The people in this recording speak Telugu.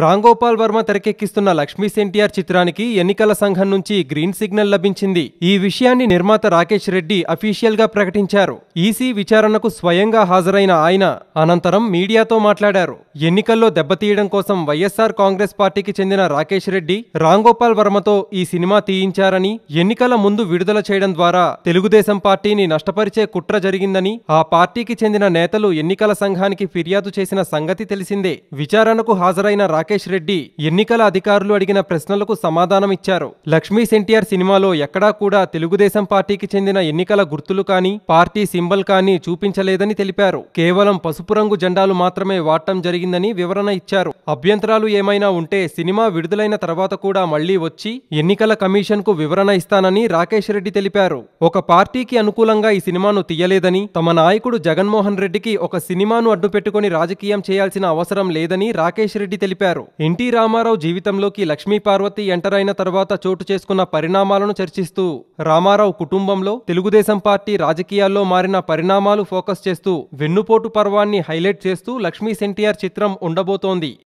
రాంగోపాల్ వర్మ తెరకెక్కిస్తున్న లక్ష్మీస్ ఎన్టీఆర్ చిత్రానికి ఎన్నికల సంఘం నుంచి గ్రీన్ సిగ్నల్ లభించింది ఈ విషయాన్ని నిర్మాత రాకేష్ రెడ్డి అఫీషియల్గా ప్రకటించారు ఈసీ విచారణకు స్వయంగా హాజరైన ఆయన అనంతరం మీడియాతో మాట్లాడారు ఎన్నికల్లో దెబ్బతీయడం కోసం వైఎస్ఆర్ కాంగ్రెస్ పార్టీకి చెందిన రాకేష్ రెడ్డి రాంగోపాల్ వర్మతో ఈ సినిమా తీయించారని ఎన్నికల ముందు విడుదల చేయడం ద్వారా తెలుగుదేశం పార్టీని నష్టపరిచే కుట్ర జరిగిందని ఆ పార్టీకి చెందిన నేతలు ఎన్నికల సంఘానికి ఫిర్యాదు చేసిన సంగతి తెలిసిందే విచారణకు హాజరైన రాకేష్ రెడ్డి ఎన్నికల అధికారులు అడిగిన ప్రశ్నలకు సమాధానం ఇచ్చారు లక్ష్మీస్ ఎన్టీఆర్ సినిమాలో ఎక్కడా కూడా తెలుగుదేశం పార్టీకి చెందిన ఎన్నికల గుర్తులు కానీ పార్టీ సింబల్ కానీ చూపించలేదని తెలిపారు కేవలం పసుపు రంగు జెండాలు మాత్రమే వాడటం జరిగిందని వివరణ ఇచ్చారు అభ్యంతరాలు ఏమైనా ఉంటే సినిమా విడుదలైన తర్వాత కూడా మళ్లీ వచ్చి ఎన్నికల కమిషన్కు వివరణ ఇస్తానని రాకేష్ రెడ్డి తెలిపారు ఒక పార్టీకి అనుకూలంగా ఈ సినిమాను తీయలేదని తమ నాయకుడు జగన్మోహన్ రెడ్డికి ఒక సినిమాను అడ్డుపెట్టుకుని రాజకీయం చేయాల్సిన అవసరం లేదని రాకేష్ రెడ్డి తెలిపారు తెలిపారు ఎన్టీ రామారావు జీవితంలోకి లక్ష్మీ పార్వతి ఎంటర్ అయిన తర్వాత చోటు చేసుకున్న పరిణామాలను చర్చిస్తూ రామారావు కుటుంబంలో తెలుగుదేశం పార్టీ రాజకీయాల్లో మారిన పరిణామాలు ఫోకస్ చేస్తూ వెన్నుపోటు పర్వాన్ని హైలైట్ చేస్తూ లక్ష్మీ సెంటీఆర్ చిత్రం ఉండబోతోంది